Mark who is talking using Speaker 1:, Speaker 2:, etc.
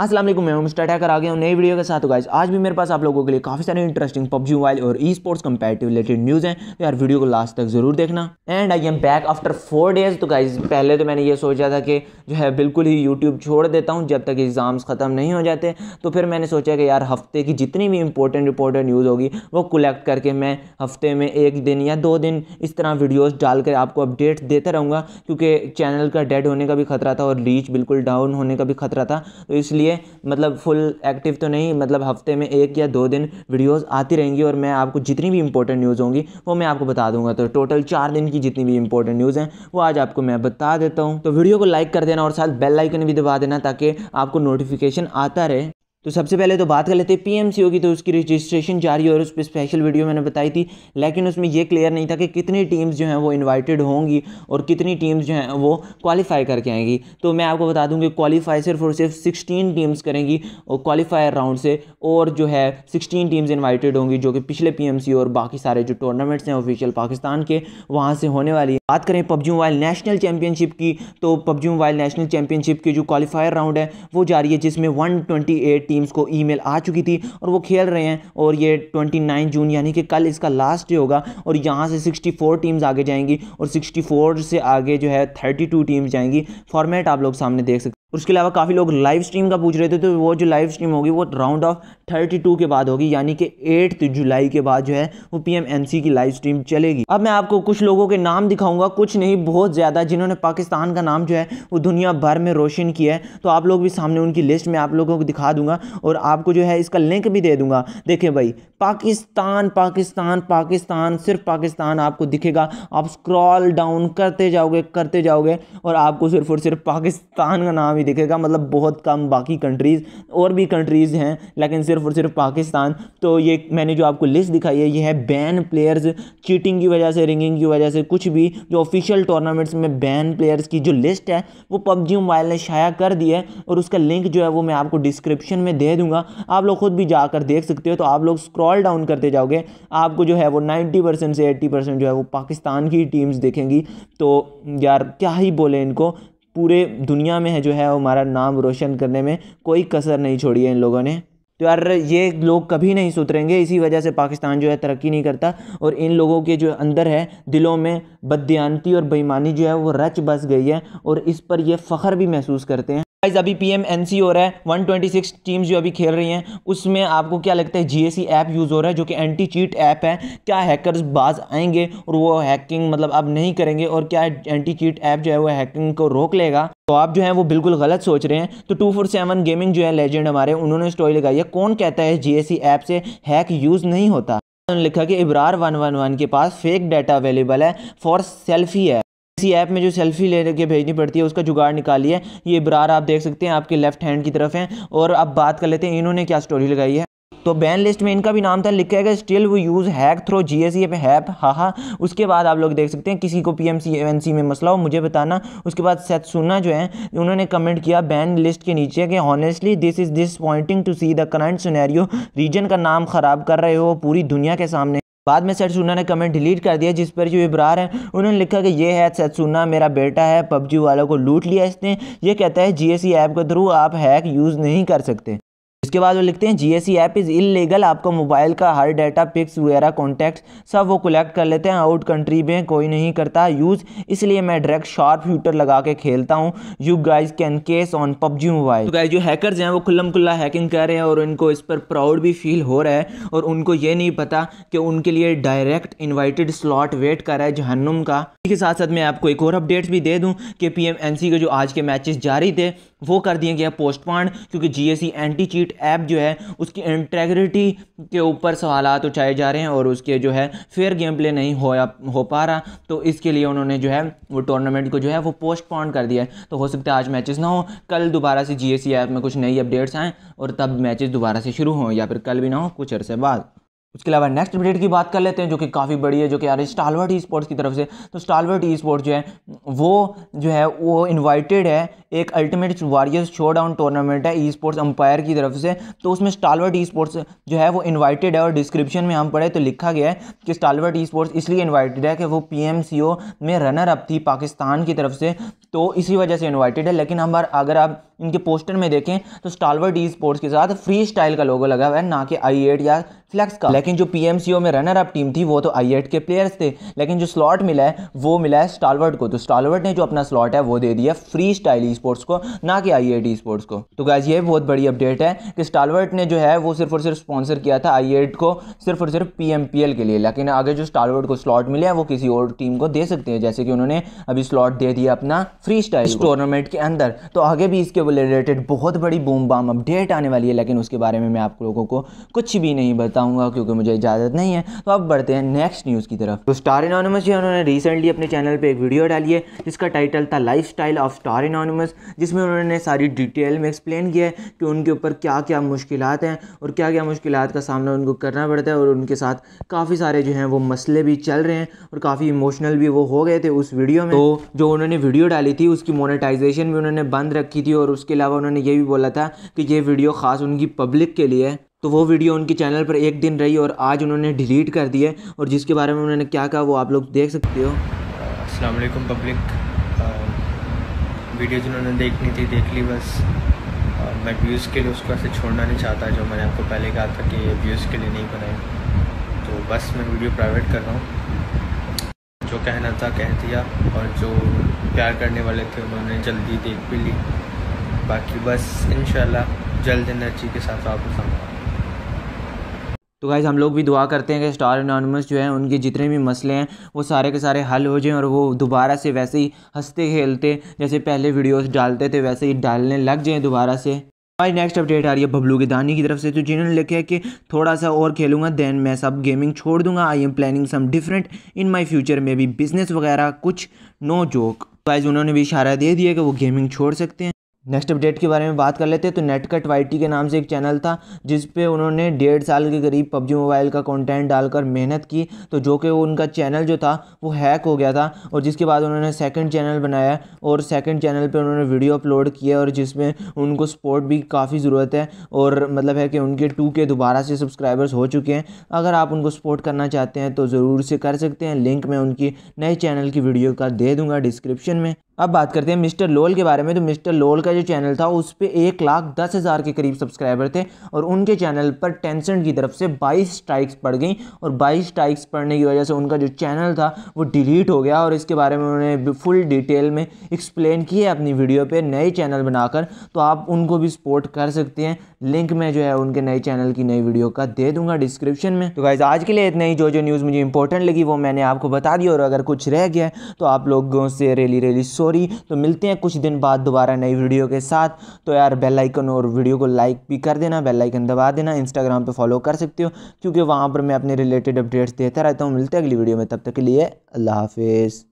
Speaker 1: असलम मैं मिस्टर टैकर आ गया हूं नई वीडियो के साथ गाइज तो आज भी मेरे पास आप लोगों के लिए काफ़ी सारे इंटरेस्टिंग पब्जी मोबाइल और esports competitive related news हैं तो यार वीडियो को लास्ट तक जरूर देखना and I am back after four days तो गाइज पहले तो मैंने ये सोचा था कि जो है बिल्कुल ही यूट्यूब छोड़ देता हूँ जब तक एग्ज़ाम्स ख़त्म नहीं हो जाते तो फिर मैंने सोचा कि यार हफ्ते की जितनी भी इंपॉर्टेंट इंपॉर्टेंट न्यूज़ होगी वो कलेक्ट करके मैं हफ्ते में एक दिन या दो दिन इस तरह वीडियोज़ डाल कर आपको अपडेट देता रहूँगा क्योंकि चैनल का डेड होने का भी खतरा था और रीच बिल्कुल डाउन होने का भी खतरा था तो इसलिए लिए मतलब फुल एक्टिव तो नहीं मतलब हफ्ते में एक या दो दिन वीडियोस आती रहेंगी और मैं आपको जितनी भी इंपॉर्टेंट न्यूज़ होंगी वो मैं आपको बता दूंगा तो टोटल चार दिन की जितनी भी इंपॉर्टेंट न्यूज़ हैं वो आज आपको मैं बता देता हूँ तो वीडियो को लाइक कर देना और साथ बेल लाइकन भी दबा देना ताकि आपको नोटिफिकेशन आता रहे तो सबसे पहले तो बात कर लेते हैं पीएमसीओ की तो उसकी रजिस्ट्रेशन जारी है और उस पर स्पेशल वीडियो मैंने बताई थी लेकिन उसमें ये क्लियर नहीं था कि कितनी टीम्स जो हैं वो इनवाइटेड होंगी और कितनी टीम्स जो हैं वो क्वालिफाई करके आएंगी तो मैं आपको बता दूं कि क्वालिफाई सिर्फ और सिर्फ सिक्सटीन टीम्स करेंगी और क्वालिफायर राउंड से और जो है सिक्सटीन टीम्स इन्वाइटेड होंगी जो कि पिछले पी और बाकी सारे जो टूर्नामेंट्स हैं ऑफिशियल पाकिस्तान के वहाँ से होने वाली है बात करें पबजी मोबाइल नेशनल चैम्पियनशिप की तो पबजी मोबाइल नेशनल चैम्पियनशिप की जो क्वालिफायर राउंड है वो जारी है जिसमें वन टीम्स को ईमेल आ चुकी थी और वो खेल रहे हैं और ये 29 जून यानी कि कल इसका लास्ट डे होगा और यहाँ से 64 टीम्स आगे जाएंगी और 64 से आगे जो है 32 टीम्स जाएंगी फॉर्मेट आप लोग सामने देख सकते उसके अलावा काफ़ी लोग लाइव स्ट्रीम का पूछ रहे थे तो वो जो लाइव स्ट्रीम होगी वो राउंड ऑफ थर्टी टू के बाद होगी यानी कि एट्थ जुलाई के बाद जो है वो पीएमएमसी की लाइव स्ट्रीम चलेगी अब मैं आपको कुछ लोगों के नाम दिखाऊंगा कुछ नहीं बहुत ज़्यादा जिन्होंने पाकिस्तान का नाम जो है वो दुनिया भर में रोशन किया है तो आप लोग भी सामने उनकी लिस्ट में आप लोगों को दिखा दूंगा और आपको जो है इसका लिंक भी दे दूंगा देखिए भाई पाकिस्तान पाकिस्तान पाकिस्तान सिर्फ पाकिस्तान आपको दिखेगा आप स्क्रॉल डाउन करते जाओगे करते जाओगे और आपको सिर्फ और सिर्फ पाकिस्तान का नाम ही दिखेगा मतलब बहुत कम बाकी कंट्रीज़ और भी कंट्रीज़ हैं लेकिन सिर्फ और सिर्फ पाकिस्तान तो ये मैंने जो आपको लिस्ट दिखाई है ये है बैन प्लेयर्स चीटिंग की वजह से रिंगिंग की वजह से कुछ भी जो ऑफिशियल टूर्नामेंट्स में बैन प्लेयर्स की जो लिस्ट है वो पबजी मोबाइल ने शाया कर दी है और उसका लिंक जो है वो मैं आपको डिस्क्रिप्शन में दे दूंगा आप लोग खुद भी जाकर देख सकते हो तो आप लोग स्क्रॉल डाउन करते जाओगे आपको जो है वो नाइन्टी से एट्टी जो है वो पाकिस्तान की टीम्स देखेंगी तो यार क्या ही बोले इनको पूरे दुनिया में है जो है हमारा नाम रोशन करने में कोई कसर नहीं छोड़ी है इन लोगों ने तो यार ये लोग कभी नहीं सुधरेंगे इसी वजह से पाकिस्तान जो है तरक्की नहीं करता और इन लोगों के जो अंदर है दिलों में बदयानती और बेईमानी जो है वो रच बस गई है और इस पर ये फ़ख्र भी महसूस करते हैं गाइज अभी पीएम एनसी हो रहा है 126 टीम्स जो अभी खेल रही हैं उसमें आपको क्या लगता है जीएसी ऐप यूज़ हो रहा है जो कि एंटी चीट ऐप है क्या हैकर्स बाज आएंगे और वो हैकिंग मतलब अब नहीं करेंगे और क्या एंटी चीट ऐप जो है वो हैकिंग को रोक लेगा तो आप जो है वो बिल्कुल गलत सोच रहे हैं तो टू फोर सेवन गेमिंग जो है लेजेंड हमारे उन्होंने स्टोरी लगाई है कौन कहता है सी ऐप से हैक यूज़ नहीं होता उन्होंने लिखा कि इब्रार वन वन वन के पास फेक डाटा अवेलेबल है फॉर सेल्फी है इसी ऐप में जो सेल्फी ले के भेजनी पड़ती है उसका जुगाड़ निकाली है ये ब्रार आप देख सकते हैं आपके लेफ्ट हैंड की तरफ है और अब बात कर लेते हैं इन्होंने क्या स्टोरी लगाई है तो बैन लिस्ट में इनका भी नाम था लिखा है स्टिल वो use hack through G S app हाहा उसके बाद आप लोग देख सकते हैं किसी को P M C N C में मसला हो मुझे बताना उसके बाद सुना जो है उन्होंने कमेंट किया बैन लिस्ट के नीचे कि honestly this is this pointing to see the current scenario region का नाम ख़राब कर रहे हो पूरी दुनिया के सामने बाद में सैटसूना ने कमेंट डिलीट कर दिया जिस पर जो इब्रार हैं उन्होंने लिखा कि ये है सैटसूना मेरा बेटा है पबजी वालों को लूट लिया इसने ये कहता है जीएसई ऐप e के थ्रू आप हैक यूज़ नहीं कर सकते इसके बाद वो लिखते हैं जीएससी ऐप इज़ इलीगल आपको मोबाइल का हर डाटा पिक्स वगैरह कॉन्टैक्ट सब वो कलेक्ट कर लेते हैं आउट कंट्री में कोई नहीं करता यूज़ इसलिए मैं डायरेक्ट शार्प शूटर लगा के खेलता हूँ you guys can case on PUBG mobile तो जो हैकर हैं वो खुल्लम खुल्ला हैकिंग कर रहे हैं और इनको इस पर प्राउड भी फील हो रहा है और उनको ये नहीं पता कि उनके लिए डायरेक्ट इन्वाइटेड स्लॉट वेट कर रहा है जहनुम का इसके साथ साथ मैं आपको एक और अपडेट्स भी दे दूँ कि सी के जो आज के मैचेस जारी थे वो कर दिए गए पोस्टपान क्योंकि जीएससी एंटी चीट ऐप जो है उसकी इंटेग्रिटी के ऊपर सवाल उठाए जा रहे हैं और उसके जो है फेयर गेम प्ले नहीं हो हो पा रहा तो इसके लिए उन्होंने जो है वो टूर्नामेंट को जो है वो पोस्टपोन कर दिया है तो हो सकता है आज मैचेस ना हो कल दोबारा से जी ऐप e में कुछ नई अपडेट्स आएँ और तब मैचेस दोबारा से शुरू हों या फिर कल भी ना हो कुछ अरसे बाद उसके अलावा नेक्स्ट ब्रेड की बात कर लेते हैं जो कि काफ़ी बड़ी है जो कि आ रही है स्टालवर्ट ई स्पोर्ट्स की तरफ से तो स्टालवर्ट ई स्पोर्ट्स जो है वो जो है वो इनवाइटेड है एक ultimate warriors showdown tournament है ई स्पोर्ट्स अंपायर की तरफ से तो उसमें स्टालवर्ट ई स्पोर्ट्स जो है वो इन्वाइटेड है और डिस्क्रिप्शन में हम पढ़े तो लिखा गया है कि स्टालवर्ट ई स्पोर्ट्स इसलिए इन्वाइटेड है कि वो पी में रनर अप थी पाकिस्तान की तरफ से तो इसी वजह से इन्वाइटेड है लेकिन हम अगर आप इनके पोस्टर में देखें तो स्टालवर्ड ई स्पोर्ट्स के साथ फ्री स्टाइल का लोगो लगा हुआ है ना कि आई एट या फ्लैक्स का लेकिन जो पी में रनर अप टीम थी वो तो आई एट के प्लेयर्स थे लेकिन जो स्लॉट मिला है वो मिला है स्टालवर्ड को तो स्टालवर्ड ने जो अपना स्लॉट है वो दे दिया फ्री स्टाइल ई स्पोर्ट्स को ना कि आई एट ई स्पोर्ट्स को तो गाइज ये बहुत बड़ी अपडेट है कि स्टालवर्ट ने जो है वो सिर्फ और सिर्फ स्पॉन्सर किया था आई एट को सिर्फ और सिर्फ पी एम पी एल के लिए लेकिन आगे जो स्टालवर्ड को स्लॉट मिले हैं वो किसी और टीम को दे सकते हैं जैसे कि उन्होंने अभी स्लॉट दे दिया अपना फ्री स्टाइल टूर्नामेंट के अंदर तो आगे भी इसके रिलेटेड बहुत बड़ी बूम बाम अपडेट आने वाली है लेकिन उसके बारे में मैं आप लोगों को कुछ भी नहीं बताऊंगा क्योंकि मुझे इजाज़त नहीं है तो अब बढ़ते हैं नेक्स्ट न्यूज़ की तरफ तो स्टार इनोनमस जी उन्होंने रिसेंटली अपने चैनल पर एक वीडियो डाली है जिसका टाइटल था लाइफ ऑफ स्टार इनोनमस जिसमें उन्होंने सारी डिटेल में एक्सप्लेन किया है कि उनके ऊपर क्या क्या मुश्किल हैं और क्या क्या मुश्किल का सामना उनको करना पड़ता है और उनके साथ काफ़ी सारे जो हैं वो मसले भी चल रहे हैं और काफ़ी इमोशनल भी वो हो गए थे उस वीडियो में तो जो उन्होंने वीडियो डाली थी उसकी मोनेटाइजेशन भी उन्होंने बंद रखी थी और उसके अलावा उन्होंने ये भी बोला था कि ये वीडियो ख़ास उनकी पब्लिक के लिए है तो वो वीडियो उनके चैनल पर एक दिन रही और आज उन्होंने डिलीट कर दिए और जिसके बारे में उन्होंने क्या कहा वो आप लोग देख सकते हो अस्सलाम वालेकुम पब्लिक वीडियो जिन्होंने देखनी थी देख ली बस मैं व्यूज़ के लिए उसको ऐसे छोड़ना नहीं चाहता जो मैंने आपको पहले कहा था कि व्यूज़ के लिए नहीं बनाए तो बस मैं वीडियो प्राइवेट कर रहा हूँ जो कहना था कह दिया और जो प्यार करने वाले थे उन्होंने जल्दी देख भी ली बाकी बस इन जल्द एनर्जी के साथ वापस तो गाइज़ हम लोग भी दुआ करते हैं कि स्टार इनानमस जो है उनके जितने भी मसले हैं वो सारे के सारे हल हो जाएं और वो दोबारा से वैसे ही हंसते खेलते जैसे पहले वीडियोस डालते थे वैसे ही डालने लग जाएं दोबारा से हमारी नेक्स्ट अपडेट आ रही है बबलू दानी की तरफ से तो जिन्होंने लिखा है कि थोड़ा सा और खेलूंगा देन मैं सब गेमिंग छोड़ दूंगा I am planning some different in my future में भी बिजनेस वगैरह कुछ नो जोक गाइज उन्होंने भी इशारा दे दिया कि वो गेमिंग छोड़ सकते हैं नेक्स्ट अपडेट के बारे में बात कर लेते हैं तो नेटकट वाई के नाम से एक चैनल था जिस पे उन्होंने डेढ़ साल के करीब पबजी मोबाइल का कंटेंट डालकर मेहनत की तो जो कि उनका चैनल जो था वो हैक हो गया था और जिसके बाद उन्होंने सेकंड चैनल बनाया और सेकंड चैनल पे उन्होंने वीडियो अपलोड किया और जिसमें उनको सपोर्ट भी काफ़ी ज़रूरत है और मतलब है कि उनके टू के दोबारा से सब्सक्राइबर्स हो चुके हैं अगर आप उनको सपोर्ट करना चाहते हैं तो ज़रूर से कर सकते हैं लिंक मैं उनकी नए चैनल की वीडियो का दे दूँगा डिस्क्रिप्शन में अब बात करते हैं मिस्टर लोल के बारे में तो मिस्टर लोल का जो चैनल था उस पर एक लाख दस हज़ार के करीब सब्सक्राइबर थे और उनके चैनल पर टेंसन की तरफ से बाईस स्ट्राइक्स पड़ गई और बाईस स्ट्राइक्स पड़ने की वजह से उनका जो चैनल था वो डिलीट हो गया और इसके बारे में उन्होंने फुल डिटेल में एक्सप्लेन है अपनी वीडियो पर नए चैनल बनाकर तो आप उनको भी सपोर्ट कर सकते हैं लिंक में जो है उनके नए चैनल की नई वीडियो का दे दूँगा डिस्क्रिप्शन में तो गाइज आज के लिए इतना ही जो जो न्यूज़ मुझे इंपॉर्टेंट लगी वो मैंने आपको बता दी और अगर कुछ रह गया तो आप लोगों से रेली रेली सॉरी तो मिलते हैं कुछ दिन बाद दोबारा नई वीडियो के साथ तो यार बेल आइकन और वीडियो को लाइक भी कर देना बेल आइकन दबा देना इंस्टाग्राम पे फॉलो कर सकते हो क्योंकि वहाँ पर मैं अपने रिलेटेड अपडेट्स देता रहता हूँ मिलते हैं अगली वीडियो में तब तक के लिए अल्लाह हाफिज़